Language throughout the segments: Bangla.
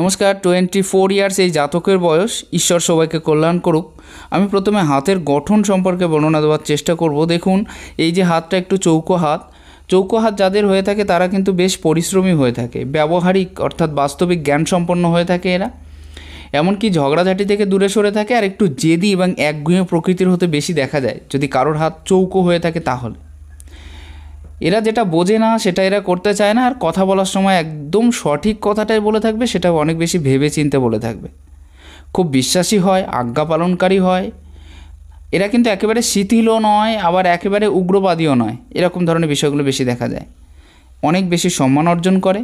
নমস্কার টোয়েন্টি ফোর ইয়ার্স এই জাতকের বয়স ঈশ্বর সবাইকে কল্যাণ করুক আমি প্রথমে হাতের গঠন সম্পর্কে বর্ণনা দেওয়ার চেষ্টা করব দেখুন এই যে হাতটা একটু চৌকো হাত চৌকো হাত যাদের হয়ে থাকে তারা কিন্তু বেশ পরিশ্রমী হয়ে থাকে ব্যবহারিক অর্থাৎ বাস্তবিক জ্ঞান সম্পন্ন হয়ে থাকে এরা এমনকি ঝগড়াঝাটি থেকে দূরে সরে থাকে আর একটু জেদি এবং একগুঁয়ে প্রকৃতির হতে বেশি দেখা যায় যদি কারোর হাত চৌকো হয়ে থাকে তাহলে এরা যেটা বোঝে না সেটা এরা করতে চায় না আর কথা বলার সময় একদম সঠিক কথাটাই বলে থাকবে সেটা অনেক বেশি ভেবে চিনতে বলে থাকবে খুব বিশ্বাসী হয় আজ্ঞা পালনকারী হয় এরা কিন্তু একেবারে শিথিলও নয় আবার একেবারে উগ্রবাদীও নয় এরকম ধরনের বিষয়গুলো বেশি দেখা যায় অনেক বেশি সম্মান অর্জন করে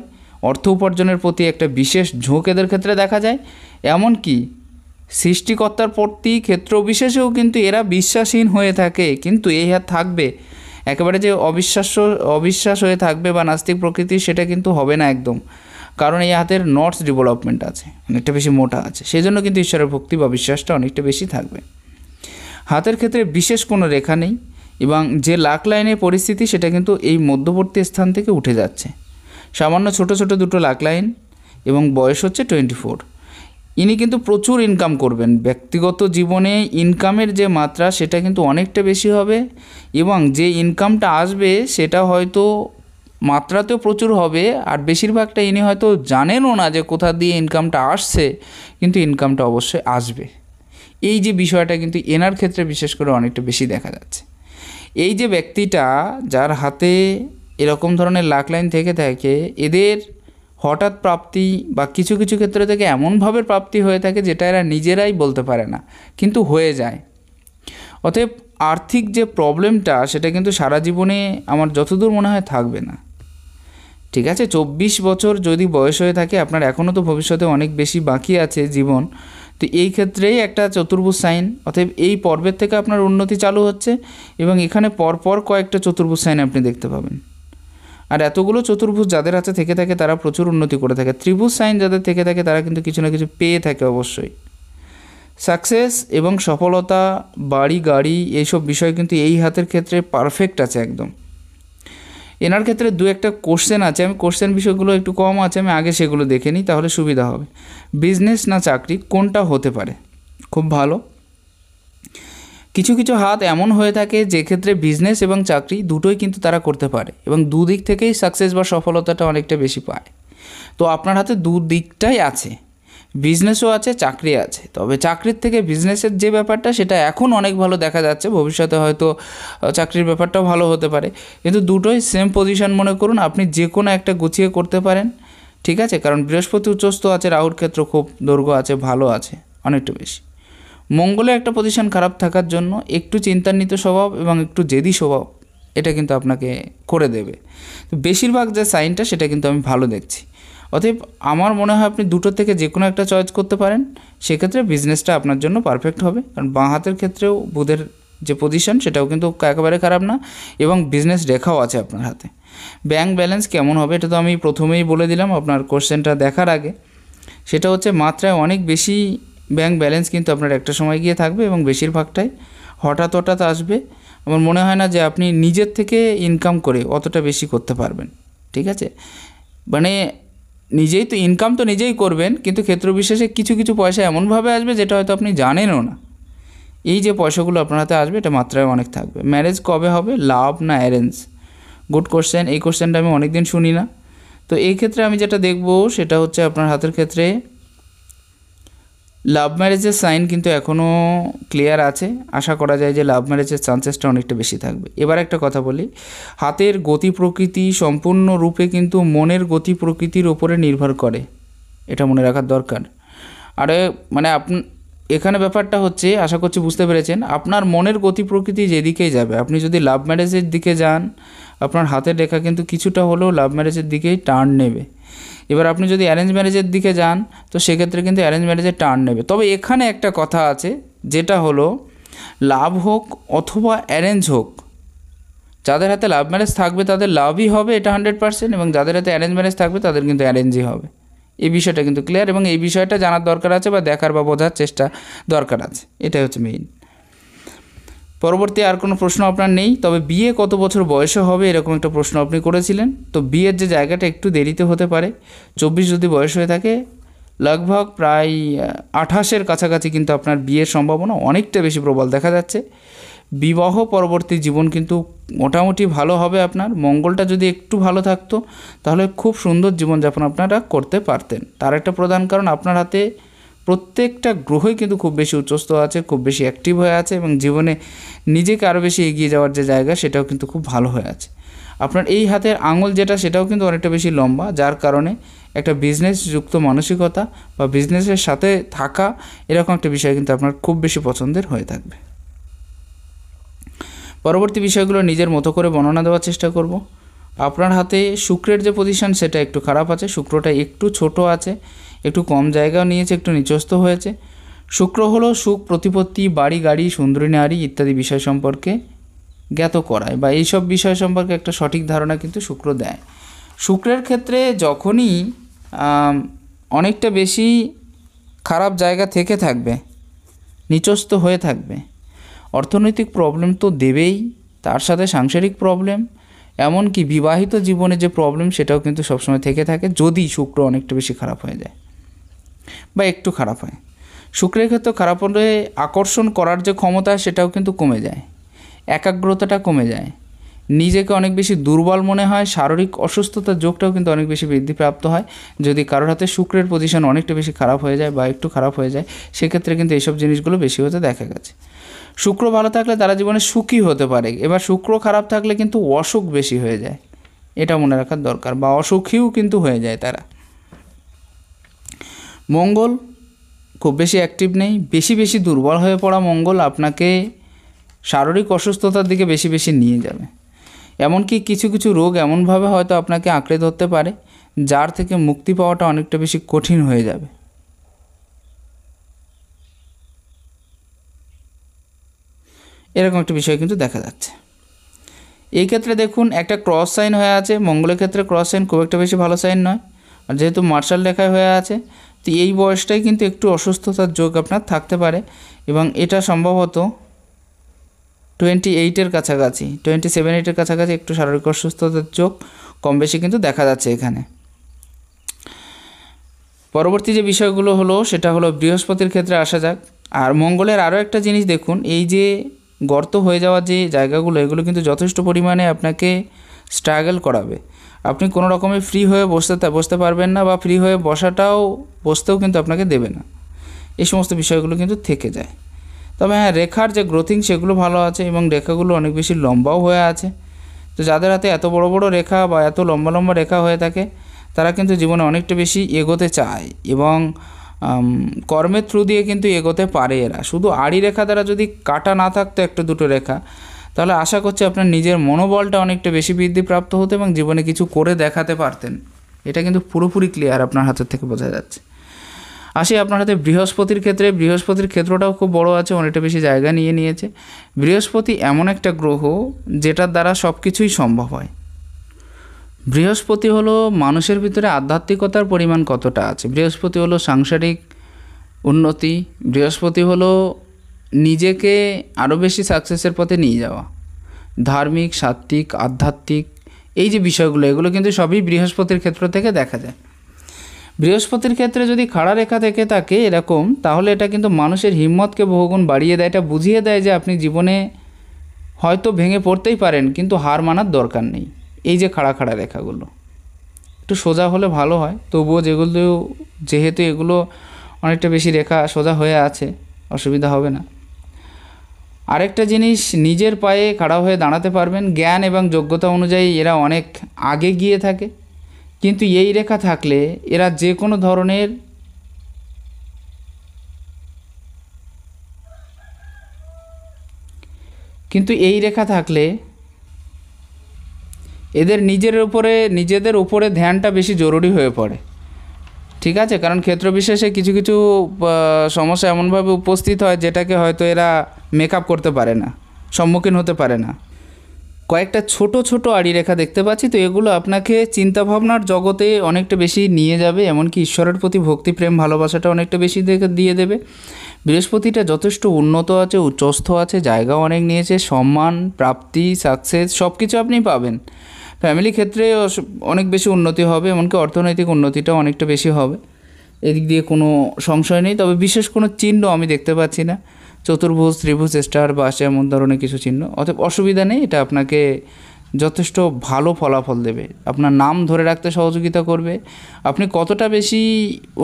অর্থ উপার্জনের প্রতি একটা বিশেষ ঝোঁক এদের ক্ষেত্রে দেখা যায় এমনকি সৃষ্টিকর্তার প্রতি ক্ষেত্র বিশেষেও কিন্তু এরা বিশ্বাসহীন হয়ে থাকে কিন্তু এই হাত থাকবে একেবারে যে অবিশ্বাস্য অবিশ্বাস হয়ে থাকবে বা নাস্তিক প্রকৃতি সেটা কিন্তু হবে না একদম কারণ এই হাতের নটস ডেভেলপমেন্ট আছে অনেকটা বেশি মোটা আছে সেই জন্য কিন্তু ঈশ্বরের ভক্তি বা বিশ্বাসটা অনেকটা বেশি থাকবে হাতের ক্ষেত্রে বিশেষ কোনো রেখা নেই এবং যে লাক লাইনের পরিস্থিতি সেটা কিন্তু এই মধ্যবর্তী স্থান থেকে উঠে যাচ্ছে সামান্য ছোট ছোট দুটো লাক লাইন এবং বয়স হচ্ছে টোয়েন্টি ফোর ইনি কিন্তু প্রচুর ইনকাম করবেন ব্যক্তিগত জীবনে ইনকামের যে মাত্রা সেটা কিন্তু অনেকটা বেশি হবে এবং যে ইনকামটা আসবে সেটা হয়তো মাত্রাতেও প্রচুর হবে আর বেশিরভাগটা ইনি হয়তো জানেনও না যে কোথা দিয়ে ইনকামটা আসছে কিন্তু ইনকামটা অবশ্যই আসবে এই যে বিষয়টা কিন্তু এনার ক্ষেত্রে বিশেষ করে অনেকটা বেশি দেখা যাচ্ছে এই যে ব্যক্তিটা যার হাতে এরকম ধরনের লাখ লাইন থেকে থাকে এদের হঠাৎ প্রাপ্তি বা কিছু কিছু ক্ষেত্র থেকে এমনভাবে প্রাপ্তি হয়ে থাকে যেটা এরা নিজেরাই বলতে পারে না কিন্তু হয়ে যায় অতএব আর্থিক যে প্রবলেমটা সেটা কিন্তু সারা জীবনে আমার যতদূর মনে হয় থাকবে না ঠিক আছে চব্বিশ বছর যদি বয়স হয়ে থাকে আপনার এখনও তো ভবিষ্যতে অনেক বেশি বাকি আছে জীবন তো এই ক্ষেত্রেই একটা চতুর্ভুজ সাইন অতএব এই পর্বের থেকে আপনার উন্নতি চালু হচ্ছে এবং এখানে পরপর কয়েকটা চতুর্ভুজ সাইন আপনি দেখতে পাবেন আর এতগুলো চতুর্ভুজ যাদের হাতে থেকে থাকে তারা প্রচুর উন্নতি করে থাকে ত্রিভুজ সাইন যাদের থেকে থাকে তারা কিন্তু কিছু না কিছু পেয়ে থাকে অবশ্যই সাকসেস এবং সফলতা বাড়ি গাড়ি এইসব বিষয় কিন্তু এই হাতের ক্ষেত্রে পারফেক্ট আছে একদম এনার ক্ষেত্রে দু একটা কোশ্চেন আছে আমি কোশ্চেন বিষয়গুলো একটু কম আছে আমি আগে সেগুলো দেখে নিই তাহলে সুবিধা হবে বিজনেস না চাকরি কোনটা হতে পারে খুব ভালো কিছু কিছু হাত এমন হয়ে থাকে যে ক্ষেত্রে বিজনেস এবং চাকরি দুটোই কিন্তু তারা করতে পারে এবং দুদিক থেকেই সাকসেস বা সফলতাটা অনেকটা বেশি পায় তো আপনার হাতে দুদিকটাই আছে বিজনেসও আছে চাকরি আছে তবে চাকরির থেকে বিজনেসের যে ব্যাপারটা সেটা এখন অনেক ভালো দেখা যাচ্ছে ভবিষ্যতে হয়তো চাকরির ব্যাপারটাও ভালো হতে পারে কিন্তু দুটোই সেম পজিশন মনে করুন আপনি যে কোনো একটা গুছিয়ে করতে পারেন ঠিক আছে কারণ বৃহস্পতি উচ্চস্থ আছে রাহুর ক্ষেত্র খুব দৈর্ঘ্য আছে ভালো আছে অনেকটা বেশি মঙ্গলে একটা পজিশন খারাপ থাকার জন্য একটু চিন্তান্বিত স্বভাব এবং একটু জেদি স্বভাব এটা কিন্তু আপনাকে করে দেবে তো বেশিরভাগ যে সাইনটা সেটা কিন্তু আমি ভালো দেখছি অতএব আমার মনে হয় আপনি দুটো থেকে যে কোনো একটা চয়েস করতে পারেন সেক্ষেত্রে বিজনেসটা আপনার জন্য পারফেক্ট হবে কারণ বাঁ হাতের ক্ষেত্রেও বুধের যে পজিশন সেটাও কিন্তু একেবারে খারাপ না এবং বিজনেস রেখাও আছে আপনার হাতে ব্যাংক ব্যালেন্স কেমন হবে এটা তো আমি প্রথমেই বলে দিলাম আপনার কোশ্চেনটা দেখার আগে সেটা হচ্ছে মাত্রায় অনেক বেশি ব্যাংক ব্যালেন্স কিন্তু আপনার একটা সময় গিয়ে থাকবে এবং বেশিরভাগটাই হঠাৎ হঠাৎ আসবে আমার মনে হয় না যে আপনি নিজের থেকে ইনকাম করে অতটা বেশি করতে পারবেন ঠিক আছে মানে নিজেই তো ইনকাম তো নিজেই করবেন কিন্তু ক্ষেত্র বিশেষে কিছু কিছু পয়সা এমনভাবে আসবে যেটা হয়তো আপনি জানেনও না এই যে পয়সাগুলো আপনার হাতে আসবে এটা মাত্রায় অনেক থাকবে ম্যারেজ কবে হবে লাভ না অ্যারেঞ্জ গুড কোশ্চেন এই কোশ্চেনটা আমি অনেক দিন শুনি না তো এই ক্ষেত্রে আমি যেটা দেখব সেটা হচ্ছে আপনার হাতের ক্ষেত্রে লাভ ম্যারেজের সাইন কিন্তু এখনও ক্লিয়ার আছে আশা করা যায় যে লাভ ম্যারেজের চান্সেসটা অনেকটা বেশি থাকবে এবার একটা কথা বলি হাতের গতি প্রকৃতি সম্পূর্ণরূপে কিন্তু মনের গতি প্রকৃতির ওপরে নির্ভর করে এটা মনে রাখার দরকার আরে মানে আপ এখানে ব্যাপারটা হচ্ছে আশা করছি বুঝতে পেরেছেন আপনার মনের গতি প্রকৃতি যেদিকেই যাবে আপনি যদি লাভ ম্যারেজের দিকে যান আপনার হাতের রেখা কিন্তু কিছুটা হলেও লাভ ম্যারেজের দিকেই টার্ন নেবে এবার আপনি যদি অ্যারেঞ্জ ম্যারেজের দিকে যান তো সেক্ষেত্রে কিন্তু অ্যারেঞ্জ ম্যারেজের টার্ন নেবে তবে এখানে একটা কথা আছে যেটা হলো লাভ হোক অথবা অ্যারেঞ্জ হোক যাদের হাতে লাভ ম্যারেজ থাকবে তাদের লাভই হবে এটা হান্ড্রেড পার্সেন্ট এবং যাদের হাতে অ্যারেঞ্জ ম্যারেজ থাকবে তাদের কিন্তু অ্যারেঞ্জই হবে এই বিষয়টা কিন্তু ক্লিয়ার এবং এই বিষয়টা জানার দরকার আছে বা দেখার বা বোঝার চেষ্টা দরকার আছে এটাই হচ্ছে মেইন পরবর্তী আর কোনো প্রশ্ন আপনার নেই তবে বিয়ে কত বছর বয়সে হবে এরকম একটা প্রশ্ন আপনি করেছিলেন তো বিয়ের যে জায়গাটা একটু দেরিতে হতে পারে চব্বিশ যদি বয়স হয়ে থাকে লগভগ প্রায় আঠাশের কাছাকাছি কিন্তু আপনার বিয়ের সম্ভাবনা অনেকটা বেশি প্রবল দেখা যাচ্ছে বিবাহ পরবর্তী জীবন কিন্তু মোটামুটি ভালো হবে আপনার মঙ্গলটা যদি একটু ভালো থাকতো তাহলে খুব সুন্দর জীবনযাপন আপনারা করতে পারতেন তার একটা প্রধান কারণ আপনার হাতে প্রত্যেকটা গ্রহই কিন্তু খুব বেশি উচ্চস্ত আছে খুব বেশি অ্যাক্টিভ হয়ে আছে এবং জীবনে নিজেকে আরও বেশি এগিয়ে যাওয়ার যে জায়গা সেটাও কিন্তু খুব ভালো হয়ে আছে আপনার এই হাতের আঙুল যেটা সেটাও কিন্তু অনেকটা বেশি লম্বা যার কারণে একটা বিজনেস যুক্ত মানসিকতা বা বিজনেসের সাথে থাকা এরকম একটা বিষয় কিন্তু আপনার খুব বেশি পছন্দের হয়ে থাকবে পরবর্তী বিষয়গুলো নিজের মতো করে বর্ণনা দেওয়ার চেষ্টা করব আপনার হাতে শুক্রের যে পজিশন সেটা একটু খারাপ আছে শুক্রটা একটু ছোট আছে একটু কম জায়গাও নিয়েছে একটু নিচস্থ হয়েছে শুক্র হলো সুখ প্রতিপত্তি বাড়ি গাড়ি সুন্দরী নারী ইত্যাদি বিষয় সম্পর্কে জ্ঞাত করায় বা এইসব বিষয় সম্পর্কে একটা সঠিক ধারণা কিন্তু শুক্র দেয় শুক্রের ক্ষেত্রে যখনই অনেকটা বেশি খারাপ জায়গা থেকে থাকবে নিচস্থ হয়ে থাকবে অর্থনৈতিক প্রবলেম তো দেবেই তার সাথে সাংসারিক প্রবলেম এমনকি বিবাহিত জীবনে যে প্রবলেম সেটাও কিন্তু সবসময় থেকে থাকে যদি শুক্র অনেকটা বেশি খারাপ হয়ে যায় বা একটু খারাপ হয় শুক্রের ক্ষেত্রে খারাপ হলে আকর্ষণ করার যে ক্ষমতা সেটাও কিন্তু কমে যায় একাগ্রতাটা কমে যায় নিজেকে অনেক বেশি দুর্বল মনে হয় শারীরিক অসুস্থতার যোগটাও কিন্তু অনেক বেশি বৃদ্ধিপ্রাপ্ত হয় যদি কারোর হাতে শুক্রের পজিশন অনেকটা বেশি খারাপ হয়ে যায় বা একটু খারাপ হয়ে যায় সেক্ষেত্রে কিন্তু এইসব জিনিসগুলো বেশি হতে দেখা গেছে শুক্র ভালো থাকলে তারা জীবনে সুখী হতে পারে এবার শুক্র খারাপ থাকলে কিন্তু অসুখ বেশি হয়ে যায় এটা মনে রাখার দরকার বা অসুখীও কিন্তু হয়ে যায় তারা মঙ্গল খুব বেশি অ্যাক্টিভ নেই বেশি বেশি দুর্বল হয়ে পড়া মঙ্গল আপনাকে শারীরিক অসুস্থতার দিকে বেশি বেশি নিয়ে যাবে এমনকি কিছু কিছু রোগ এমনভাবে হয়তো আপনাকে আঁকড়ে ধরতে পারে যার থেকে মুক্তি পাওয়াটা অনেকটা বেশি কঠিন হয়ে যাবে এরকম একটা বিষয় কিন্তু দেখা যাচ্ছে এই ক্ষেত্রে দেখুন একটা ক্রস সাইন হয়ে আছে মঙ্গলের ক্ষেত্রে ক্রস সাইন খুব একটা বেশি ভালো সাইন নয় আর যেহেতু মার্শাল রেখায় হয়ে আছে তো এই বয়সটাই কিন্তু একটু অসুস্থতার যোগ আপনার থাকতে পারে এবং এটা সম্ভবত টোয়েন্টি এইটের কাছাকাছি টোয়েন্টি সেভেন এইটের কাছাকাছি একটু শারীরিক অসুস্থতার যোগ কম বেশি কিন্তু দেখা যাচ্ছে এখানে পরবর্তী যে বিষয়গুলো হলো সেটা হলো বৃহস্পতির ক্ষেত্রে আসা যাক আর মঙ্গলের আরও একটা জিনিস দেখুন এই যে গর্ত হয়ে যাওয়া যে জায়গাগুলো এগুলো কিন্তু যথেষ্ট পরিমাণে আপনাকে স্ট্রাগল করাবে আপনি কোনো রকমে ফ্রি হয়ে বসতে বসতে পারবেন না বা ফ্রি হয়ে বসাটাও বসতেও কিন্তু আপনাকে দেবে না এই সমস্ত বিষয়গুলো কিন্তু থেকে যায় তবে হ্যাঁ রেখার যে গ্রোথিং সেগুলো ভালো আছে এবং রেখাগুলো অনেক বেশি লম্বাও হয়ে আছে তো যাদের হাতে এত বড় বড় রেখা বা এত লম্বা লম্বা রেখা হয়ে থাকে তারা কিন্তু জীবনে অনেকটা বেশি এগোতে চায় এবং কর্মের থ্রু দিয়ে কিন্তু এগোতে পারে এরা শুধু আড়ি রেখা দ্বারা যদি কাটা না থাকতো একটা দুটো রেখা তাহলে আশা করছি আপনার নিজের মনোবলটা অনেকটা বেশি বৃদ্ধিপ্রাপ্ত হতো এবং জীবনে কিছু করে দেখাতে পারতেন এটা কিন্তু পুরোপুরি ক্লিয়ার আপনার হাতের থেকে বোঝা যাচ্ছে আসি আপনার হাতে বৃহস্পতির ক্ষেত্রে বৃহস্পতির ক্ষেত্রটাও খুব বড় আছে অনেকটা বেশি জায়গা নিয়ে নিয়েছে বৃহস্পতি এমন একটা গ্রহ যেটার দ্বারা সব কিছুই সম্ভব হয় বৃহস্পতি হলো মানুষের ভিতরে আধ্যাত্মিকতার পরিমাণ কতটা আছে বৃহস্পতি হলো সাংসারিক উন্নতি বৃহস্পতি হলো নিজেকে আরও বেশি সাকসেসের পথে নিয়ে যাওয়া ধার্মিক সাত্ত্বিক আধ্যাত্মিক এই যে বিষয়গুলো এগুলো কিন্তু সবই বৃহস্পতির ক্ষেত্র থেকে দেখা যায় বৃহস্পতির ক্ষেত্রে যদি খাড়া রেখা থেকে থাকে এরকম তাহলে এটা কিন্তু মানুষের হিম্মতকে বহুগুণ বাড়িয়ে দেয় এটা বুঝিয়ে দেয় যে আপনি জীবনে হয়তো ভেঙে পড়তেই পারেন কিন্তু হার মানার দরকার নেই এই যে খাড়া খাড়া রেখাগুলো একটু সোজা হলে ভালো হয় তবুও যেগুলো যেহেতু এগুলো অনেকটা বেশি রেখা সোজা হয়ে আছে অসুবিধা হবে না আরেকটা জিনিস নিজের পায়ে খাড়া হয়ে দাঁড়াতে পারবেন জ্ঞান এবং যোগ্যতা অনুযায়ী এরা অনেক আগে গিয়ে থাকে কিন্তু এই রেখা থাকলে এরা যে কোনো ধরনের কিন্তু এই রেখা থাকলে এদের নিজের উপরে নিজেদের উপরে ধ্যানটা বেশি জরুরি হয়ে পড়ে ঠিক আছে কারণ ক্ষেত্র বিশেষে কিছু কিছু সমস্যা এমনভাবে উপস্থিত হয় যেটাকে হয়তো এরা মেকআপ করতে পারে না সম্মুখীন হতে পারে না কয়েকটা ছোট ছোট আড়ি রেখা দেখতে পাচ্ছি তো এগুলো আপনাকে চিন্তাভাবনার জগতে অনেকটা বেশি নিয়ে যাবে এমনকি ঈশ্বরের প্রতি ভক্তি প্রেম ভালোবাসাটা অনেকটা বেশি দিয়ে দেবে বৃহস্পতিটা যথেষ্ট উন্নত আছে উচ্চস্থ আছে জায়গা অনেক নিয়েছে সম্মান প্রাপ্তি সাকসেস সব কিছু আপনি পাবেন ফ্যামিলি ক্ষেত্রে অনেক বেশি উন্নতি হবে এমনকি অর্থনৈতিক উন্নতিটা অনেকটা বেশি হবে এদিক দিয়ে কোনো সংশয় নেই তবে বিশেষ কোনো চিহ্ন আমি দেখতে পাচ্ছি না চতুর্ভুজ ত্রিভুজ স্টার বা এমন ধরনের কিছু চিহ্ন অথব অসুবিধা নেই এটা আপনাকে যথেষ্ট ভালো ফলাফল দেবে আপনার নাম ধরে রাখতে সহযোগিতা করবে আপনি কতটা বেশি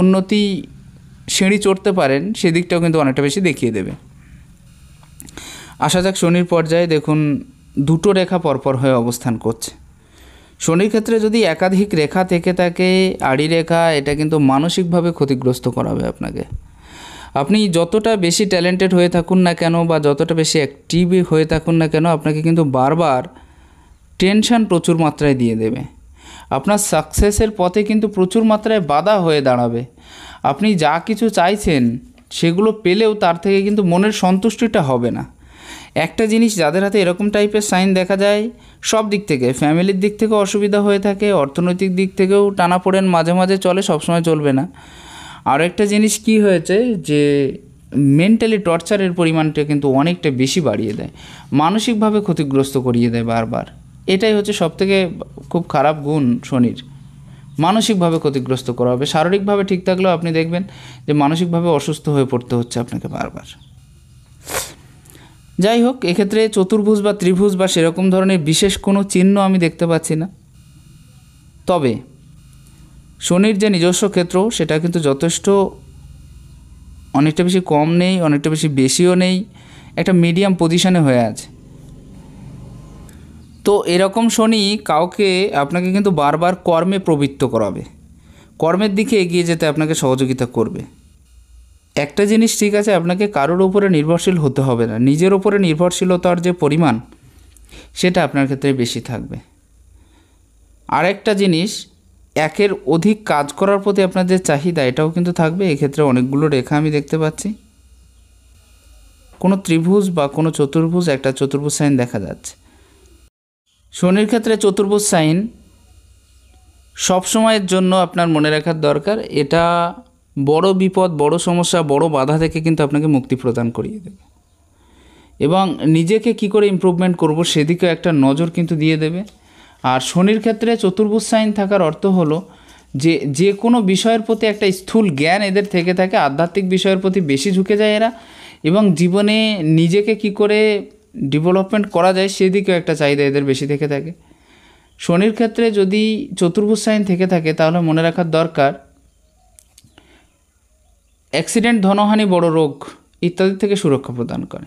উন্নতি সিঁড়ি চড়তে পারেন সেদিকটাও কিন্তু অনেকটা বেশি দেখিয়ে দেবে আসা যাক শনির পর্যায়ে দেখুন দুটো রেখা পরপর হয়ে অবস্থান করছে শনির ক্ষেত্রে যদি একাধিক রেখা থেকে থাকে আড়ি রেখা এটা কিন্তু মানসিকভাবে ক্ষতিগ্রস্ত করাবে আপনাকে আপনি যতটা বেশি ট্যালেন্টেড হয়ে থাকুন না কেন বা যতটা বেশি অ্যাক্টিভ হয়ে থাকুন না কেন আপনাকে কিন্তু বারবার টেনশান প্রচুর মাত্রায় দিয়ে দেবে আপনার সাকসেসের পথে কিন্তু প্রচুর মাত্রায় বাধা হয়ে দাঁড়াবে আপনি যা কিছু চাইছেন সেগুলো পেলেও তার থেকে কিন্তু মনের সন্তুষ্টিটা হবে না একটা জিনিস যাদের হাতে এরকম টাইপের সাইন দেখা যায় সব দিক থেকে ফ্যামিলির দিক থেকে অসুবিধা হয়ে থাকে অর্থনৈতিক দিক থেকেও টানা পড়েন মাঝে মাঝে চলে সবসময় চলবে না আর একটা জিনিস কি হয়েছে যে মেন্টালি টর্চারের পরিমাণটা কিন্তু অনেকটা বেশি বাড়িয়ে দেয় মানসিকভাবে ক্ষতিগ্রস্ত করিয়ে দেয় বারবার এটাই হচ্ছে সবথেকে খুব খারাপ গুণ শনির মানসিকভাবে ক্ষতিগ্রস্ত করা হবে শারীরিকভাবে ঠিক থাকলেও আপনি দেখবেন যে মানসিকভাবে অসুস্থ হয়ে পড়তে হচ্ছে আপনাকে বারবার যাই হোক এক্ষেত্রে চতুর্ভুজ বা ত্রিভুজ বা সেরকম ধরনের বিশেষ কোনো চিহ্ন আমি দেখতে পাচ্ছি না তবে শনির যে নিজস্ব ক্ষেত্র সেটা কিন্তু যথেষ্ট অনেকটা বেশি কম নেই অনেকটা বেশি বেশিও নেই একটা মিডিয়াম পজিশানে হয়ে আছে তো এরকম শনি কাউকে আপনাকে কিন্তু বারবার কর্মে প্রবৃত্ত করাবে কর্মের দিকে এগিয়ে যেতে আপনাকে সহযোগিতা করবে একটা জিনিস ঠিক আছে আপনাকে কারোর উপরে নির্ভরশীল হতে হবে না নিজের উপরে নির্ভরশীলতার যে পরিমাণ সেটা আপনার ক্ষেত্রে বেশি থাকবে আরেকটা জিনিস একের অধিক কাজ করার প্রতি আপনার যে চাহিদা এটাও কিন্তু থাকবে এক্ষেত্রে অনেকগুলো রেখা আমি দেখতে পাচ্ছি কোনো ত্রিভুজ বা কোনো চতুর্ভুজ একটা চতুর্ভুজ সাইন দেখা যাচ্ছে শনির ক্ষেত্রে চতুর্ভুজ সাইন সবসময়ের জন্য আপনার মনে রাখার দরকার এটা বড় বিপদ বড় সমস্যা বড় বাধা থেকে কিন্তু আপনাকে মুক্তি প্রদান করিয়ে দেবে এবং নিজেকে কি করে ইম্প্রুভমেন্ট করব সেদিকে একটা নজর কিন্তু দিয়ে দেবে আর শনির ক্ষেত্রে চতুর্ভুজ সাইন থাকার অর্থ হলো যে যে কোনো বিষয়ের প্রতি একটা স্থূল জ্ঞান এদের থেকে থাকে আধ্যাত্মিক বিষয়ের প্রতি বেশি ঝুঁকে যায় এরা এবং জীবনে নিজেকে কি করে ডেভেলপমেন্ট করা যায় সেদিকেও একটা চাহিদা এদের বেশি থেকে থাকে শনির ক্ষেত্রে যদি চতুর্ভুজ সাইন থেকে থাকে তাহলে মনে রাখার দরকার অ্যাক্সিডেন্ট ধনহানি বড় রোগ ইত্যাদি থেকে সুরক্ষা প্রদান করে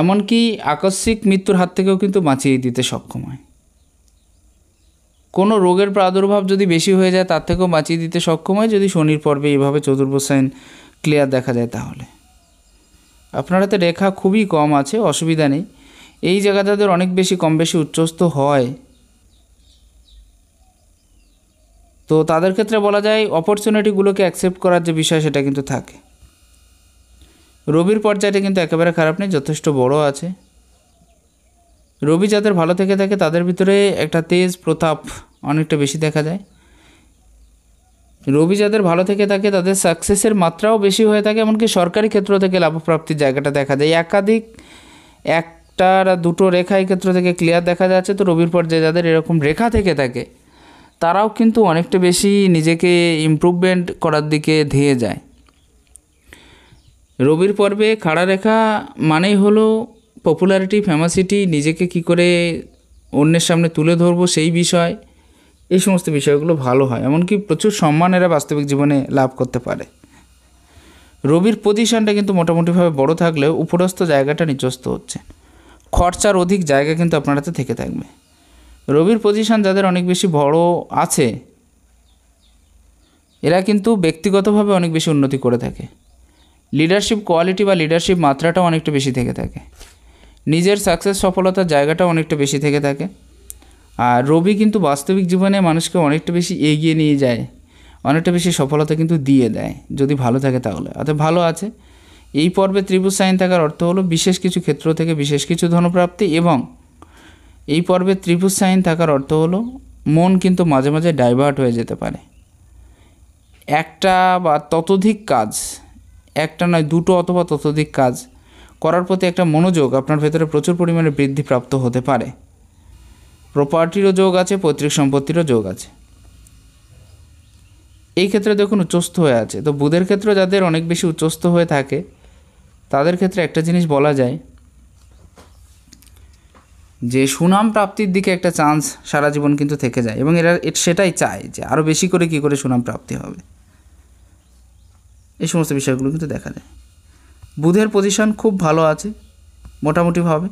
এমনকি আকস্মিক মৃত্যুর হাত থেকেও কিন্তু বাঁচিয়ে দিতে সক্ষম হয় কোনো রোগের প্রাদুর্ভাব যদি বেশি হয়ে যায় তার থেকেও বাঁচিয়ে দিতে সক্ষম হয় যদি শনির পর্বে এইভাবে চতুর্বসায়ন ক্লিয়ার দেখা যায় তাহলে আপনার হাতে রেখা খুবই কম আছে অসুবিধা নেই এই জায়গাতে অনেক বেশি কম বেশি উচ্চস্থ হয় তো তাদের ক্ষেত্রে বলা যায় অপরচুনিটিগুলোকে অ্যাকসেপ্ট করার যে বিষয় সেটা কিন্তু থাকে রবির পর্যায়টা কিন্তু একেবারে খারাপ নেই যথেষ্ট বড় আছে রবি যাদের ভালো থেকে থাকে তাদের ভিতরে একটা তেজ প্রতাপ অনেকটা বেশি দেখা যায় রবি যাদের ভালো থেকে থাকে তাদের সাকসেসের মাত্রাও বেশি হয়ে থাকে এমনকি সরকারি ক্ষেত্র থেকে লাভপ্রাপ্তির জায়গাটা দেখা যায় একাধিক একটা দুটো রেখা এই ক্ষেত্র থেকে ক্লিয়ার দেখা যাচ্ছে তো রবির পর্যায়ে যাদের এরকম রেখা থেকে থাকে তারাও কিন্তু অনেকটা বেশি নিজেকে ইমপ্রুভমেন্ট করার দিকে ধেয়ে যায় রবির পর্বে খাড়া রেখা মানেই হলো পপুলারিটি ফেমাসিটি নিজেকে কি করে অন্যের সামনে তুলে ধরবো সেই বিষয় এই সমস্ত বিষয়গুলো ভালো হয় এমনকি প্রচুর সম্মান এরা বাস্তবিক জীবনে লাভ করতে পারে রবির পজিশনটা কিন্তু মোটামুটিভাবে বড় থাকলেও উপরস্থ জায়গাটা নিচস্ত হচ্ছে খরচার অধিক জায়গা কিন্তু আপনার হাতে থেকে থাকবে রবির পজিশান যাদের অনেক বেশি বড় আছে এরা কিন্তু ব্যক্তিগতভাবে অনেক বেশি উন্নতি করে থাকে লিডারশিপ কোয়ালিটি বা লিডারশিপ মাত্রাটাও অনেকটা বেশি থেকে থাকে নিজের সাকসেস সফলতার জায়গাটাও অনেকটা বেশি থেকে থাকে আর রবি কিন্তু বাস্তবিক জীবনে মানুষকে অনেকটা বেশি এগিয়ে নিয়ে যায় অনেকটা বেশি সফলতা কিন্তু দিয়ে দেয় যদি ভালো থাকে তাহলে অত ভালো আছে এই পর্বে ত্রিভুজ সাইন থাকার অর্থ হলো বিশেষ কিছু ক্ষেত্র থেকে বিশেষ কিছু ধনপ্রাপ্তি এবং এই পর্বে ত্রিভুজ সাইন থাকার অর্থ হলো মন কিন্তু মাঝে মাঝে ডাইভার্ট হয়ে যেতে পারে একটা বা ততোধিক কাজ একটা নয় দুটো অথবা ততোধিক কাজ করার প্রতি একটা মনোযোগ আপনার ভেতরে প্রচুর পরিমাণে বৃদ্ধিপ্রাপ্ত হতে পারে প্রপার্টিরও যোগ আছে পৈতৃক সম্পত্তিরও যোগ আছে এই ক্ষেত্রে দেখুন উচ্চস্থ হয়ে আছে তো বুধের ক্ষেত্রে যাদের অনেক বেশি উচ্চস্থ হয়ে থাকে তাদের ক্ষেত্রে একটা জিনিস বলা যায় যে সুনাম প্রাপ্তির দিকে একটা চান্স সারা জীবন কিন্তু থেকে যায় এবং এরা সেটাই চায় যে আরও বেশি করে কি করে সুনাম প্রাপ্তি হবে এই সমস্ত বিষয়গুলো কিন্তু দেখা যায় বুধের পজিশন খুব ভালো আছে মোটামুটিভাবে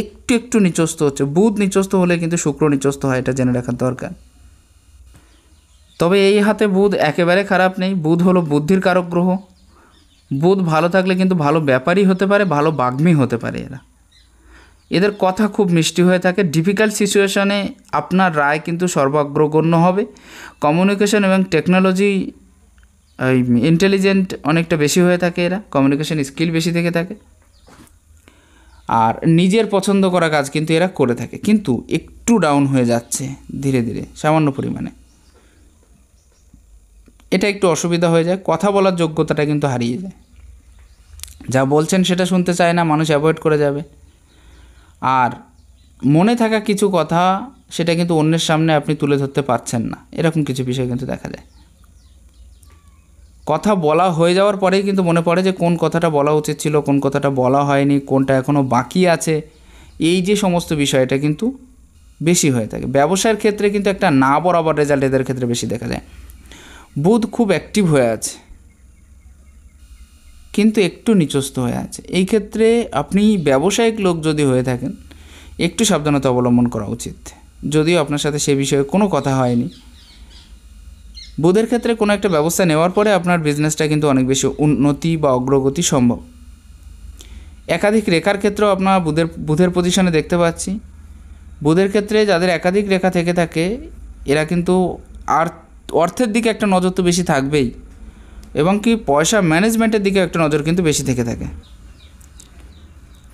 একটু একটু নিচস্ত হচ্ছে বুধ নিচস্ত হলে কিন্তু শুক্র নিচস্ত হয় এটা জেনে রাখার দরকার তবে এই হাতে বুধ একেবারে খারাপ নেই বুধ হলো বুদ্ধির কারক গ্রহ বুধ ভালো থাকলে কিন্তু ভালো ব্যাপারই হতে পারে ভালো বাগ্মী হতে পারে এরা এদের কথা খুব মিষ্টি হয়ে থাকে ডিফিকাল্ট সিচুয়েশানে আপনার রায় কিন্তু সর্বাগ্রগণ্য হবে কমিউনিকেশন এবং টেকনোলজি এই ইন্টেলিজেন্ট অনেকটা বেশি হয়ে থাকে এরা কমিউনিকেশন স্কিল বেশি থেকে থাকে আর নিজের পছন্দ করা কাজ কিন্তু এরা করে থাকে কিন্তু একটু ডাউন হয়ে যাচ্ছে ধীরে ধীরে সামান্য পরিমাণে এটা একটু অসুবিধা হয়ে যায় কথা বলার যোগ্যতাটা কিন্তু হারিয়ে যায় যা বলছেন সেটা শুনতে চায় না মানুষ অ্যাভয়েড করে যাবে আর মনে থাকা কিছু কথা সেটা কিন্তু অন্যের সামনে আপনি তুলে ধরতে পারছেন না এরকম কিছু বিষয় কিন্তু দেখা যায় কথা বলা হয়ে যাওয়ার পরেই কিন্তু মনে পড়ে যে কোন কথাটা বলা উচিত ছিল কোন কথাটা বলা হয়নি কোনটা এখনও বাকি আছে এই যে সমস্ত বিষয়টা কিন্তু বেশি হয়ে থাকে ব্যবসার ক্ষেত্রে কিন্তু একটা না বরাবর রেজাল্ট এদের ক্ষেত্রে বেশি দেখা যায় বুধ খুব অ্যাক্টিভ হয়ে আছে কিন্তু একটু নিচস্ত হয়ে আছে এই ক্ষেত্রে আপনি ব্যবসায়িক লোক যদি হয়ে থাকেন একটু সাবধানতা অবলম্বন করা উচিত যদিও আপনার সাথে সে বিষয়ে কোনো কথা হয়নি বুধের ক্ষেত্রে কোনো একটা ব্যবস্থা নেওয়ার পরে আপনার বিজনেসটা কিন্তু অনেক বেশি উন্নতি বা অগ্রগতি সম্ভব একাধিক রেখার ক্ষেত্রেও আপনার বুধের বুধের পজিশনে দেখতে পাচ্ছি বুধের ক্ষেত্রে যাদের একাধিক রেখা থেকে থাকে এরা কিন্তু আর অর্থের দিকে একটা নজর তো বেশি থাকবেই এবং কি পয়সা ম্যানেজমেন্টের দিকে একটা নজর কিন্তু বেশি থেকে থাকে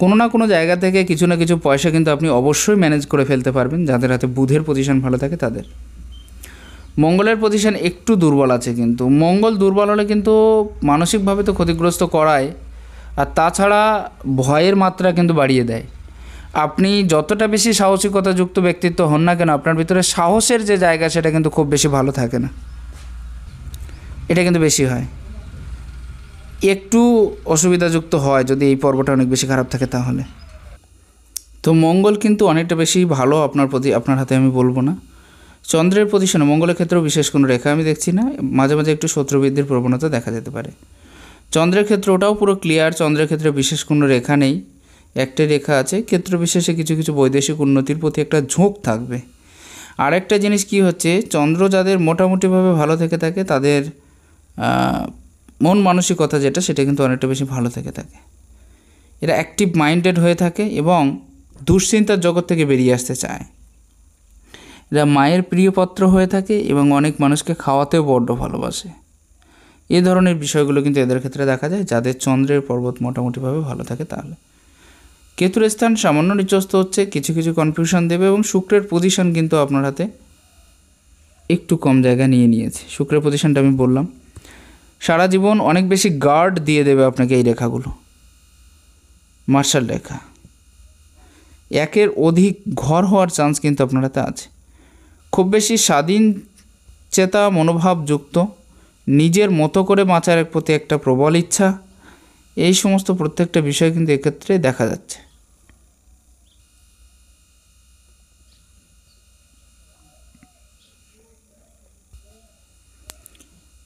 কোনো না কোনো জায়গা থেকে কিছু না কিছু পয়সা কিন্তু আপনি অবশ্যই ম্যানেজ করে ফেলতে পারবেন যাদের হাতে বুধের পজিশান ভালো থাকে তাদের মঙ্গলের পজিশান একটু দুর্বল আছে কিন্তু মঙ্গল দুর্বল হলে কিন্তু মানসিকভাবে তো ক্ষতিগ্রস্ত করায় আর তাছাড়া ভয়ের মাত্রা কিন্তু বাড়িয়ে দেয় আপনি যতটা বেশি সাহসিকতাযুক্ত ব্যক্তিত্ব হন না কেন আপনার ভিতরে সাহসের যে জায়গা সেটা কিন্তু খুব বেশি ভালো থাকে না এটা কিন্তু বেশি হয় একটু অসুবিধাযুক্ত হয় যদি এই পর্বটা অনেক বেশি খারাপ থাকে তাহলে তো মঙ্গল কিন্তু অনেকটা বেশি ভালো আপনার প্রতি আপনার হাতে আমি বলবো না চন্দ্রের পজিশনে মঙ্গলের ক্ষেত্রেও বিশেষ কোনো রেখা আমি দেখছি না মাঝে মাঝে একটু শত্রুবৃদ্ধির প্রবণতা দেখা যেতে পারে চন্দ্রের ক্ষেত্রে ওটাও পুরো ক্লিয়ার চন্দ্রের ক্ষেত্রে বিশেষ কোনো রেখা নেই একটা রেখা আছে ক্ষেত্র বিশেষে কিছু কিছু বৈদেশিক উন্নতির প্রতি একটা ঝোঁক থাকবে আরেকটা জিনিস কি হচ্ছে চন্দ্র যাদের মোটামুটিভাবে ভালো থেকে থাকে তাদের মন মানসিকতা যেটা সেটা কিন্তু অনেকটা বেশি ভালো থেকে থাকে এরা অ্যাক্টিভ মাইন্ডেড হয়ে থাকে এবং দুশ্চিন্তার জগৎ থেকে বেরিয়ে আসতে চায় এরা মায়ের প্রিয়পত্র হয়ে থাকে এবং অনেক মানুষকে খাওয়াতেও বড্ড ভালোবাসে এ ধরনের বিষয়গুলো কিন্তু এদের ক্ষেত্রে দেখা যায় যাদের চন্দ্রের পর্বত মোটামুটিভাবে ভালো থাকে তাহলে কেতুর স্থান সামান্য নিচস্ত হচ্ছে কিছু কিছু কনফিউশন দেবে এবং শুক্রের পজিশন কিন্তু আপনার হাতে একটু কম জায়গা নিয়ে নিয়েছে শুক্রের পজিশনটা আমি বললাম সারা জীবন অনেক বেশি গার্ড দিয়ে দেবে আপনাকে এই রেখাগুলো মার্শাল রেখা একের অধিক ঘর হওয়ার চান্স কিন্তু আপনারাতে আছে খুব বেশি স্বাধীন চেতা মনোভাবযুক্ত নিজের মতো করে বাঁচার প্রতি একটা প্রবল ইচ্ছা এই সমস্ত প্রত্যেকটা বিষয় কিন্তু এক্ষেত্রে দেখা যাচ্ছে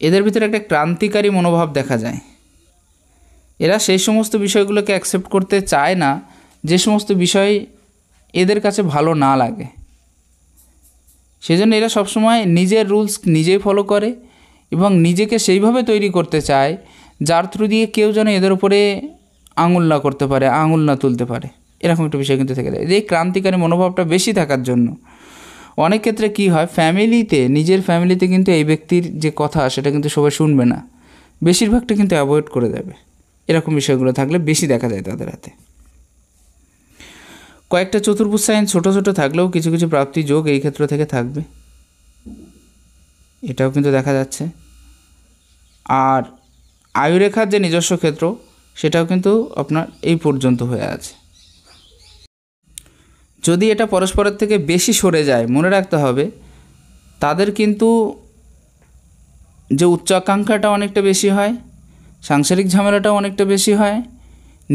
এদের ভিতরে একটা ক্রান্তিকারী মনোভাব দেখা যায় এরা সেই সমস্ত বিষয়গুলোকে অ্যাকসেপ্ট করতে চায় না যে সমস্ত বিষয় এদের কাছে ভালো না লাগে সেজন্য এরা সবসময় নিজের রুলস নিজেই ফলো করে এবং নিজেকে সেইভাবে তৈরি করতে চায় যার থ্রু দিয়ে কেউ যেন এদের উপরে আঙুল না করতে পারে আঙুল না তুলতে পারে এরকম একটা বিষয় কিন্তু থেকে যায় যে ক্রান্তিকারী মনোভাবটা বেশি থাকার জন্য অনেক ক্ষেত্রে কি হয় ফ্যামিলিতে নিজের ফ্যামিলিতে কিন্তু এই ব্যক্তির যে কথা সেটা কিন্তু সবাই শুনবে না বেশিরভাগটা কিন্তু অ্যাভয়েড করে দেবে এরকম বিষয়গুলো থাকলে বেশি দেখা যায় তাদের হাতে কয়েকটা চতুর্ভুজ সাইন ছোটো ছোটো থাকলেও কিছু কিছু প্রাপ্তি যোগ এই ক্ষেত্র থেকে থাকবে এটাও কিন্তু দেখা যাচ্ছে আর আয়ুরেখার যে নিজস্ব ক্ষেত্র সেটাও কিন্তু আপনার এই পর্যন্ত হয়ে আছে যদি এটা পরস্পরের থেকে বেশি সরে যায় মনে রাখতে হবে তাদের কিন্তু যে উচ্চাকাঙ্ক্ষাটা অনেকটা বেশি হয় সাংসারিক ঝামেলাটাও অনেকটা বেশি হয়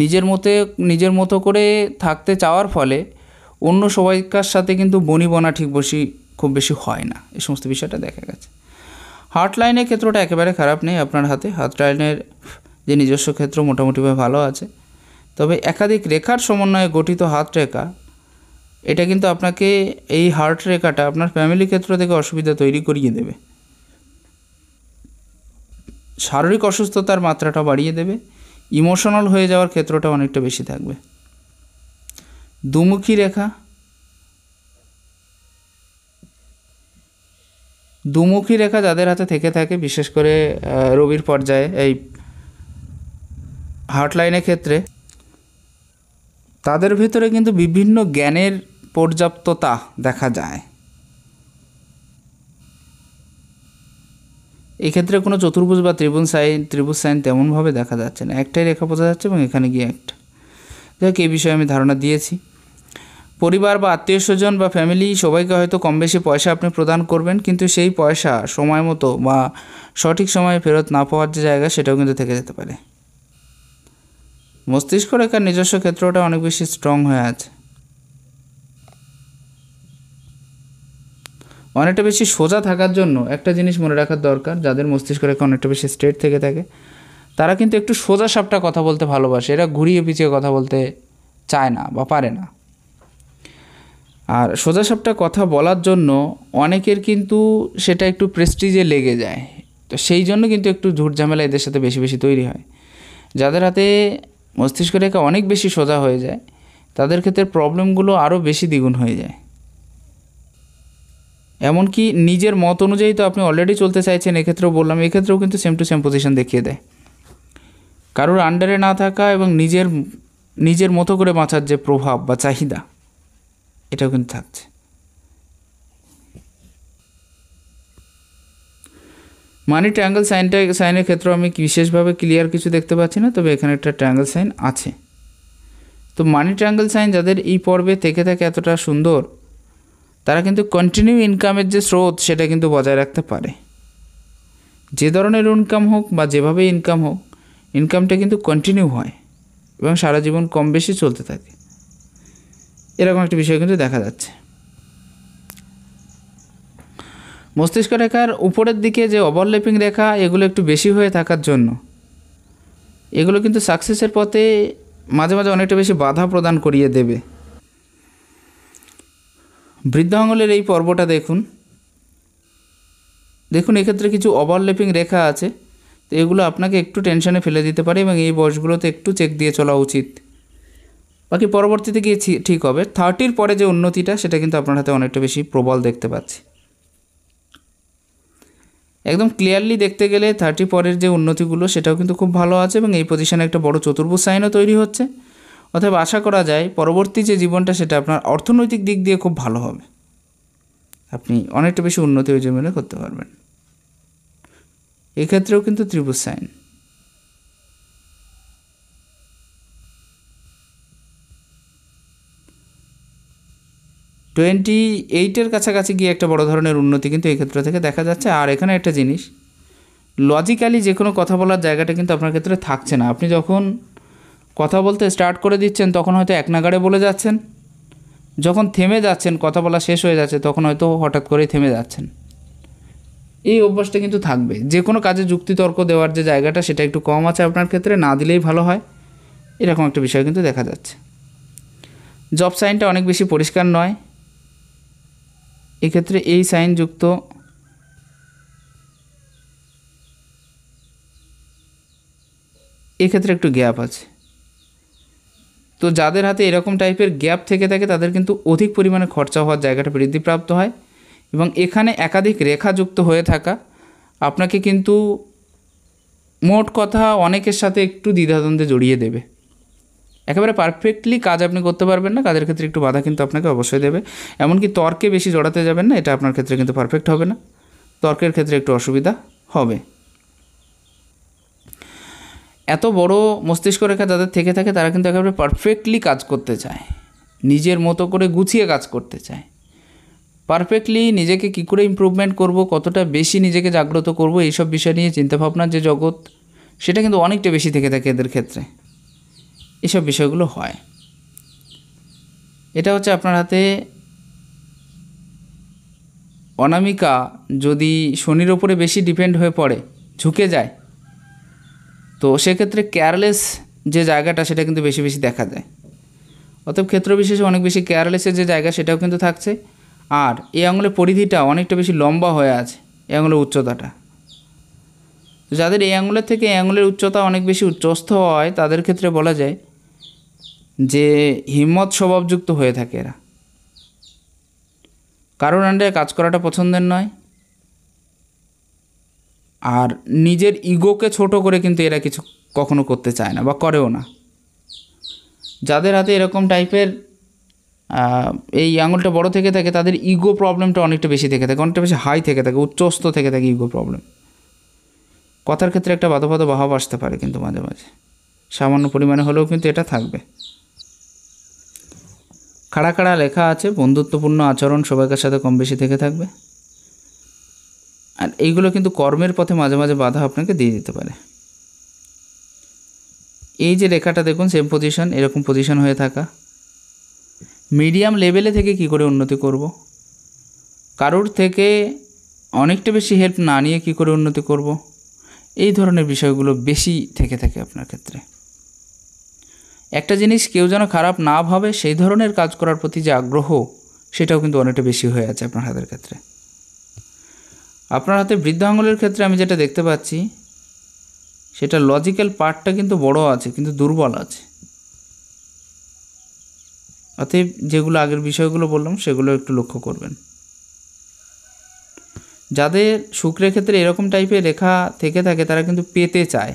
নিজের মতে নিজের মতো করে থাকতে চাওয়ার ফলে অন্য সবাইকার সাথে কিন্তু বনিবনা ঠিক বসি খুব বেশি হয় না এই সমস্ত বিষয়টা দেখা গেছে হার্টলাইনের ক্ষেত্রটা একেবারে খারাপ নেই আপনার হাতে হার্টলাইনের যে নিজস্ব ক্ষেত্র মোটামুটিভাবে ভালো আছে তবে একাধিক রেখার সমন্বয়ে গঠিত হাত রেখা এটা কিন্তু আপনাকে এই হার্ট রেখাটা আপনার ফ্যামিলি ক্ষেত্র থেকে অসুবিধা তৈরি করিয়ে দেবে শারীরিক অসুস্থতার মাত্রাটা বাড়িয়ে দেবে ইমোশনাল হয়ে যাওয়ার ক্ষেত্রটা অনেকটা বেশি থাকবে দুমুখী রেখা দুমুখী রেখা যাদের হাতে থেকে থাকে বিশেষ করে রবির পর্যায়ে এই হার্ট লাইনের ক্ষেত্রে তাদের ভিতরে কিন্তু বিভিন্ন জ্ঞানের পর্যাপ্ততা দেখা যায় এক্ষেত্রে কোনো চতুর্ভুজ বা ত্রিভুজ সাইন ত্রিভুজ সাইন তেমনভাবে দেখা যাচ্ছে না একটাই রেখা বোঝা যাচ্ছে এবং এখানে গিয়ে একটা যাক এই বিষয়ে আমি ধারণা দিয়েছি পরিবার বা আত্মীয় স্বজন বা ফ্যামিলি সবাইকে হয়তো কম বেশি পয়সা আপনি প্রদান করবেন কিন্তু সেই পয়সা সময় মতো বা সঠিক সময়ে ফেরত না পাওয়ার যে জায়গা সেটাও কিন্তু থেকে যেতে পারে মস্তিষ্ক রেখার নিজস্ব ক্ষেত্রটা অনেক বেশি স্ট্রং হয়ে আছে অনেকটা বেশি সোজা থাকার জন্য একটা জিনিস মনে রাখার দরকার যাদের মস্তিষ্ক রেখা অনেকটা বেশি স্ট্রেট থেকে থাকে তারা কিন্তু একটু সোজা সাপটা কথা বলতে ভালোবাসে এরা ঘুরিয়ে পিছিয়ে কথা বলতে চায় না বা পারে না আর সোজা সাপটা কথা বলার জন্য অনেকের কিন্তু সেটা একটু প্রেস্টিজে লেগে যায় তো সেই জন্য কিন্তু একটু ঝুট ঝামেলা এদের সাথে বেশি বেশি তৈরি হয় যাদের হাতে মস্তিষ্ক রেখা অনেক বেশি সোজা হয়ে যায় তাদের ক্ষেত্রে প্রবলেমগুলো আরও বেশি দ্বিগুণ হয়ে যায় এমনকি নিজের মত অনুযায়ী তো আপনি অলরেডি চলতে চাইছেন এক্ষেত্রেও বললাম এক্ষেত্রেও কিন্তু সেম টু সেম পজিশন দেখিয়ে দেয় কারোর আন্ডারে না থাকা এবং নিজের নিজের মতো করে বাঁচার যে প্রভাব বা চাহিদা এটাও কিন্তু থাকছে মানি ট্রায়াঙ্গেল সাইনটা সাইনের ক্ষেত্রেও আমি বিশেষভাবে ক্লিয়ার কিছু দেখতে পাচ্ছি না তবে এখানে একটা ট্রায়াঙ্গেল সাইন আছে তো মানি ট্রায়াঙ্গেল সাইন যাদের এই পর্বে থেকে থাকে এতটা সুন্দর তারা কিন্তু কন্টিনিউ ইনকামের যে স্রোত সেটা কিন্তু বজায় রাখতে পারে যে ধরনের ইনকাম হোক বা যেভাবে ইনকাম হোক ইনকামটা কিন্তু কন্টিনিউ হয় এবং সারা জীবন কম বেশি চলতে থাকে এরকম একটা বিষয় কিন্তু দেখা যাচ্ছে মস্তিষ্ক রেখার উপরের দিকে যে ওভারলেপিং রেখা এগুলো একটু বেশি হয়ে থাকার জন্য এগুলো কিন্তু সাকসেসের পথে মাঝে মাঝে অনেকটা বেশি বাধা প্রদান করিয়ে দেবে বৃদ্ধ আঙুলের এই পর্বটা দেখুন দেখুন এক্ষেত্রে কিছু ওভারলেপিং রেখা আছে তো এগুলো আপনাকে একটু টেনশনে ফেলে দিতে পারে এবং এই বয়সগুলোতে একটু চেক দিয়ে চলা উচিত বাকি পরবর্তীতে গিয়ে ঠিক হবে থার্টির পরে যে উন্নতিটা সেটা কিন্তু আপনার হাতে অনেকটা বেশি প্রবল দেখতে পাচ্ছি একদম ক্লিয়ারলি দেখতে গেলে থার্টি পরের যে উন্নতিগুলো সেটাও কিন্তু খুব ভালো আছে এবং এই পজিশানে একটা বড় চতুর্ভুজ সাইনও তৈরি হচ্ছে অথবা আশা করা যায় পরবর্তী যে জীবনটা সেটা আপনার অর্থনৈতিক দিক দিয়ে খুব ভালো হবে আপনি অনেকটা বেশি উন্নতি ওই জীবনে করতে পারবেন এক্ষেত্রেও কিন্তু ত্রিভুজ সাইন টোয়েন্টি এইটের কাছাকাছি গিয়ে একটা বড় ধরনের উন্নতি কিন্তু এই ক্ষেত্র থেকে দেখা যাচ্ছে আর এখানে একটা জিনিস লজিক্যালি যে কোনো কথা বলার জায়গাটা কিন্তু আপনার ক্ষেত্রে থাকছে না আপনি যখন কথা বলতে স্টার্ট করে দিচ্ছেন তখন হয়তো এক নাগাড়ে বলে যাচ্ছেন যখন থেমে যাচ্ছেন কথা বলা শেষ হয়ে যাচ্ছে তখন হয়তো হঠাৎ করেই থেমে যাচ্ছেন এই অভ্যাসটা কিন্তু থাকবে যে কোনো কাজে যুক্তিতর্ক দেওয়ার যে জায়গাটা সেটা একটু কম আছে আপনার ক্ষেত্রে না দিলেই ভালো হয় এরকম একটা বিষয় কিন্তু দেখা যাচ্ছে জব সাইনটা অনেক বেশি পরিষ্কার নয় এক্ষেত্রে এই সাইনযুক্ত এক্ষেত্রে একটু গ্যাপ আছে তো যাদের হাতে এরকম টাইপের গ্যাপ থেকে থাকে তাদের কিন্তু অধিক পরিমাণে খরচা হওয়ার জায়গাটা বৃদ্ধিপ্রাপ্ত হয় এবং এখানে একাধিক রেখাযুক্ত হয়ে থাকা আপনাকে কিন্তু মোট কথা অনেকের সাথে একটু দ্বিধাদ্বন্দ্বে জড়িয়ে দেবে একেবারে পারফেক্টলি কাজ আপনি করতে পারবেন না কাজের ক্ষেত্রে একটু বাধা কিন্তু আপনাকে অবশ্যই দেবে এমনকি তর্কে বেশি জড়াতে যাবেন না এটা আপনার ক্ষেত্রে কিন্তু পারফেক্ট হবে না তর্কের ক্ষেত্রে একটু অসুবিধা হবে এত বড় মস্তিষ্ক রেখা যাদের থেকে থাকে তারা কিন্তু একেবারে পারফেক্টলি কাজ করতে চায় নিজের মতো করে গুছিয়ে কাজ করতে চায় পারফেক্টলি নিজেকে কী করে ইম্প্রুভমেন্ট করব কতটা বেশি নিজেকে জাগ্রত করব এইসব বিষয় নিয়ে চিন্তাভাবনার যে জগৎ সেটা কিন্তু অনেকটা বেশি থেকে থাকে এদের ক্ষেত্রে এসব বিষয়গুলো হয় এটা হচ্ছে আপনার হাতে অনামিকা যদি শনির ওপরে বেশি ডিপেন্ড হয়ে পড়ে ঝুঁকে যায় তো সেক্ষেত্রে কেয়ারলেস যে জায়গাটা সেটা কিন্তু বেশি বেশি দেখা যায় অতএব ক্ষেত্র বিশেষে অনেক বেশি কেয়ারলেসের যে জায়গা সেটাও কিন্তু থাকছে আর এই আঙুলের পরিধিটা অনেকটা বেশি লম্বা হয়ে আছে এই আঙুলের উচ্চতাটা যাদের এই আঙুলের থেকে এই আঙুলের উচ্চতা অনেক বেশি উচ্চস্থ হয় তাদের ক্ষেত্রে বলা যায় যে হিম্মত স্বভাবযুক্ত হয়ে থাকে এরা কারোর আন্ডারে কাজ করাটা পছন্দের নয় আর নিজের ইগোকে ছোট করে কিন্তু এরা কিছু কখনো করতে চায় না বা করেও না যাদের হাতে এরকম টাইপের এই আঙুলটা বড় থেকে থাকে তাদের ইগো প্রবলেমটা অনেকটা বেশি থেকে থাকে অনেকটা বেশি হাই থেকে থাকে উচ্চস্ত থেকে থাকে ইগো প্রবলেম কথার ক্ষেত্রে একটা বাধা বাহাব আসতে পারে কিন্তু মাঝে মাঝে সামান্য পরিমাণে হলেও কিন্তু এটা থাকবে খাড়া খাড়া লেখা আছে বন্ধুত্বপূর্ণ আচরণ সবাইকার সাথে কম বেশি থেকে থাকবে আর এইগুলো কিন্তু কর্মের পথে মাঝে মাঝে বাধা আপনাকে দিয়ে দিতে পারে এই যে রেখাটা দেখুন সেম পজিশন এরকম পজিশন হয়ে থাকা মিডিয়াম লেভেলে থেকে কি করে উন্নতি করব। কারোর থেকে অনেকটা বেশি হেল্প না নিয়ে কী করে উন্নতি করব। এই ধরনের বিষয়গুলো বেশি থেকে থাকে আপনার ক্ষেত্রে একটা জিনিস কেউ যেন খারাপ না ভাবে সেই ধরনের কাজ করার প্রতি যে আগ্রহ সেটাও কিন্তু অনেকটা বেশি হয়ে আছে আপনার হাতের ক্ষেত্রে আপনার হাতে বৃদ্ধ আঙুলের ক্ষেত্রে আমি যেটা দেখতে পাচ্ছি সেটা লজিক্যাল পার্টটা কিন্তু বড় আছে কিন্তু দুর্বল আছে অতএব যেগুলো আগের বিষয়গুলো বললাম সেগুলো একটু লক্ষ্য করবেন যাদের শুক্রের ক্ষেত্রে এরকম টাইপের রেখা থেকে থাকে তারা কিন্তু পেতে চায়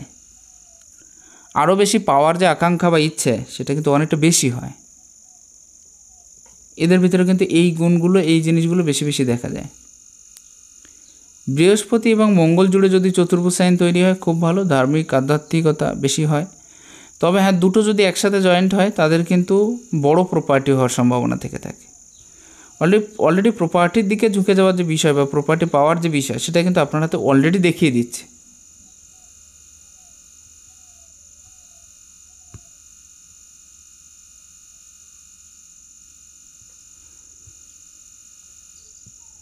আরও বেশি পাওয়ার যে আকাঙ্ক্ষা বা ইচ্ছে সেটা কিন্তু অনেকটা বেশি হয় এদের ভিতরে কিন্তু এই গুণগুলো এই জিনিসগুলো বেশি বেশি দেখা যায় বৃহস্পতি এবং মঙ্গল জুড়ে যদি সাইন তৈরি হয় খুব ভালো ধার্মিক আধ্যাত্মিকতা বেশি হয় তবে হ্যাঁ দুটো যদি একসাথে জয়েন্ট হয় তাদের কিন্তু বড় প্রপার্টি হওয়ার সম্ভাবনা থেকে থাকে অলরেডি অলরেডি প্রপার্টির দিকে ঝুঁকে যাওয়ার যে বিষয় বা প্রপার্টি পাওয়ার যে বিষয় সেটা কিন্তু আপনার হাতে অলরেডি দেখিয়ে দিচ্ছে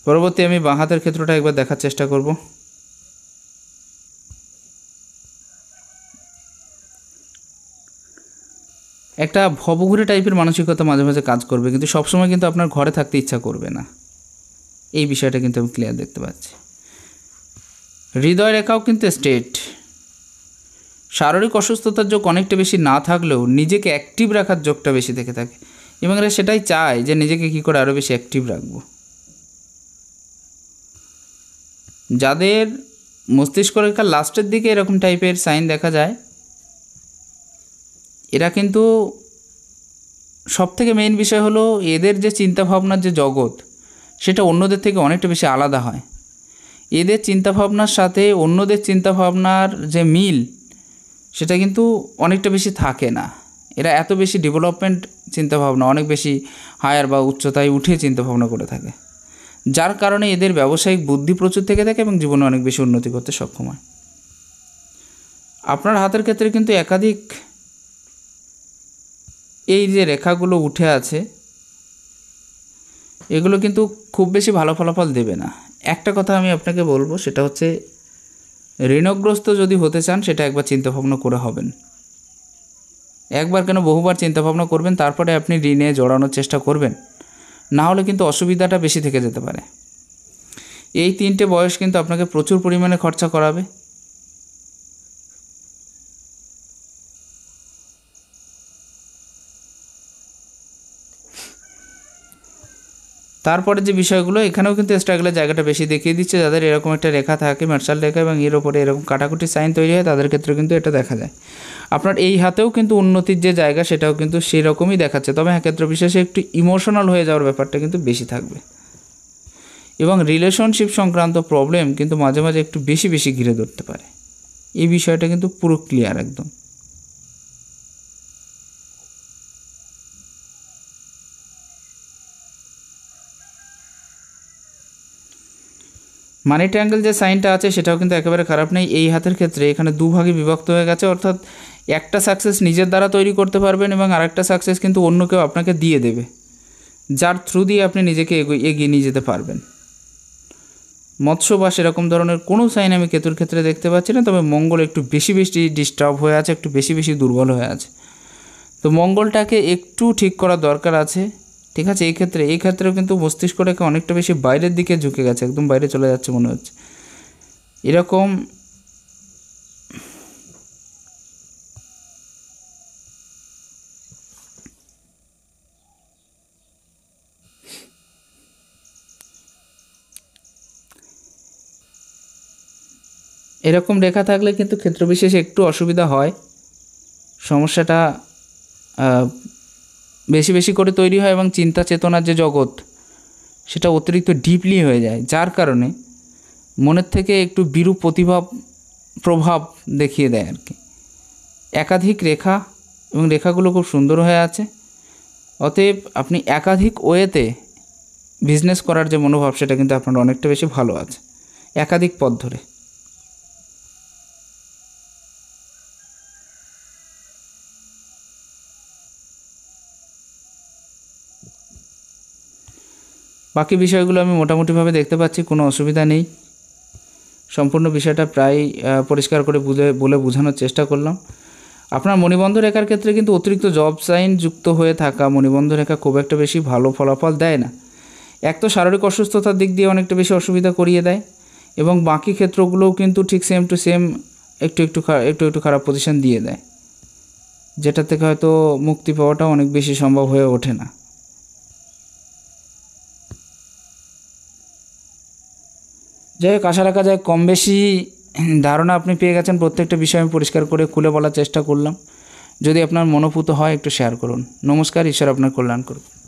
পরবর্তী আমি বাঁ হাতের ক্ষেত্রটা একবার দেখার চেষ্টা করব একটা ভবঘুরে টাইপের মানসিকতা মাঝে মাঝে কাজ করবে কিন্তু সবসময় কিন্তু আপনার ঘরে থাকতে ইচ্ছা করবে না এই বিষয়টা কিন্তু আমি ক্লিয়ার দেখতে পাচ্ছি হৃদয় রেখাও কিন্তু স্টেট শারীরিক অসুস্থতার যোগ অনেকটা বেশি না থাকলেও নিজেকে অ্যাক্টিভ রাখার যোগটা বেশি থেকে থাকে এবং সেটাই চায় যে নিজেকে কী করে আরও বেশি অ্যাক্টিভ রাখবো যাদের মস্তিষ্ক রেখা লাস্টের দিকে এরকম টাইপের সাইন দেখা যায় এরা কিন্তু সব থেকে মেইন বিষয় হলো এদের যে চিন্তাভাবনার যে জগৎ সেটা অন্যদের থেকে অনেকটা বেশি আলাদা হয় এদের চিন্তাভাবনার সাথে অন্যদের চিন্তাভাবনার যে মিল সেটা কিন্তু অনেকটা বেশি থাকে না এরা এত বেশি ডেভেলপমেন্ট চিন্তাভাবনা অনেক বেশি হায়ার বা উচ্চতায় উঠে চিন্তাভাবনা করে থাকে যার কারণে এদের ব্যবসায়িক বুদ্ধি প্রচুর থেকে থাকে এবং জীবনে অনেক বেশি উন্নতি করতে সক্ষম হয় আপনার হাতের ক্ষেত্রে কিন্তু একাধিক এই যে রেখাগুলো উঠে আছে এগুলো কিন্তু খুব বেশি ভালো ফলাফল দেবে না একটা কথা আমি আপনাকে বলবো সেটা হচ্ছে ঋণগ্রস্ত যদি হতে চান সেটা একবার চিন্তাভাবনা করে হবেন একবার কেন বহুবার চিন্তাভাবনা করবেন তারপরে আপনি ঋণে জড়ানোর চেষ্টা করবেন না হলে কিন্তু অসুবিধাটা বেশি থেকে যেতে পারে এই তিনটে বয়স কিন্তু আপনাকে প্রচুর পরিমাণে খরচা করাবে তারপরে যে বিষয়গুলো এখানেও কিন্তু স্ট্রাগলের জায়গাটা বেশি দেখিয়ে দিচ্ছে যাদের এরকম একটা রেখা থাকে মার্শাল রেখা এবং এর ওপরে এরকম কাটাকুটি সাইন তৈরি হয় তাদের ক্ষেত্রে কিন্তু এটা দেখা যায় আপনার এই হাতেও কিন্তু উন্নতির যে জায়গা সেটাও কিন্তু সেরকমই দেখাচ্ছে তবে হ্যাঁ ক্ষেত্র বিশেষে একটু ইমোশনাল হয়ে যাওয়ার ব্যাপারটা কিন্তু বেশি থাকবে এবং রিলেশনশিপ সংক্রান্ত প্রবলেম কিন্তু মাঝে মাঝে একটু বেশি বেশি ঘিরে ধরতে পারে এই বিষয়টা কিন্তু পুরো ক্লিয়ার একদম মানি ট্রায়াঙ্গেল যে সাইনটা আছে সেটাও কিন্তু একেবারে খারাপ নেই এই হাতের ক্ষেত্রে এখানে দুভাগে বিভক্ত হয়ে গেছে অর্থাৎ একটা সাকসেস নিজের দ্বারা তৈরি করতে পারবেন এবং আরেকটা সাকসেস কিন্তু অন্য কেউ আপনাকে দিয়ে দেবে যার থ্রু দিয়ে আপনি নিজেকে এগিয়ে নিয়ে যেতে পারবেন মৎস্য বা সেরকম ধরনের কোনো সাইন আমি কেতুর ক্ষেত্রে দেখতে পাচ্ছি না তবে মঙ্গল একটু বেশি বেশি ডিস্টার্ব হয়ে আছে একটু বেশি বেশি দুর্বল হয়ে আছে তো মঙ্গলটাকে একটু ঠিক করা দরকার আছে ঠিক আছে এই ক্ষেত্রে এই ক্ষেত্রেও কিন্তু মস্তিষ্কটাকে অনেকটা বেশি বাইরের দিকে ঝুঁকে গেছে একদম বাইরে চলে যাচ্ছে মনে হচ্ছে এরকম এরকম রেখা থাকলে কিন্তু ক্ষেত্রবিশেষে একটু অসুবিধা হয় সমস্যাটা বেশি বেশি করে তৈরি হয় এবং চিন্তা চেতনার যে জগৎ সেটা অতিরিক্ত ডিপলি হয়ে যায় যার কারণে মনের থেকে একটু বিরূপ প্রতিভা প্রভাব দেখিয়ে দেয় আর কি একাধিক রেখা এবং রেখাগুলো খুব সুন্দর হয়ে আছে অতএব আপনি একাধিক ওয়েতে বিজনেস করার যে মনোভাব সেটা কিন্তু আপনার অনেকটা বেশি ভালো আছে একাধিক পথ ধরে বাকি বিষয়গুলো আমি মোটামুটিভাবে দেখতে পাচ্ছি কোনো অসুবিধা নেই সম্পূর্ণ বিষয়টা প্রায় পরিষ্কার করে বুঝে বলে বোঝানোর চেষ্টা করলাম আপনার মণিবন্ধ রেখার ক্ষেত্রে কিন্তু অতিরিক্ত জব সাইন যুক্ত হয়ে থাকা মণিবন্ধ রেখা খুব একটা বেশি ভালো ফলাফল দেয় না এক তো শারীরিক অসুস্থতার দিক দিয়ে অনেকটা বেশি অসুবিধা করিয়ে দেয় এবং বাকি ক্ষেত্রগুলোও কিন্তু ঠিক সেম টু সেম একটু একটু একটু একটু খারাপ পজিশান দিয়ে দেয় যেটা থেকে হয়তো মুক্তি পাওয়াটা অনেক বেশি সম্ভব হয়ে ওঠে না যাই হোক আশা রাখা যায় কম বেশি ধারণা আপনি পেয়ে গেছেন প্রত্যেকটা বিষয় আমি পরিষ্কার করে খুলে বলার চেষ্টা করলাম যদি আপনার মনোভূত হয় একটু শেয়ার করুন নমস্কার ঈশ্বর আপনার কল্যাণ করুন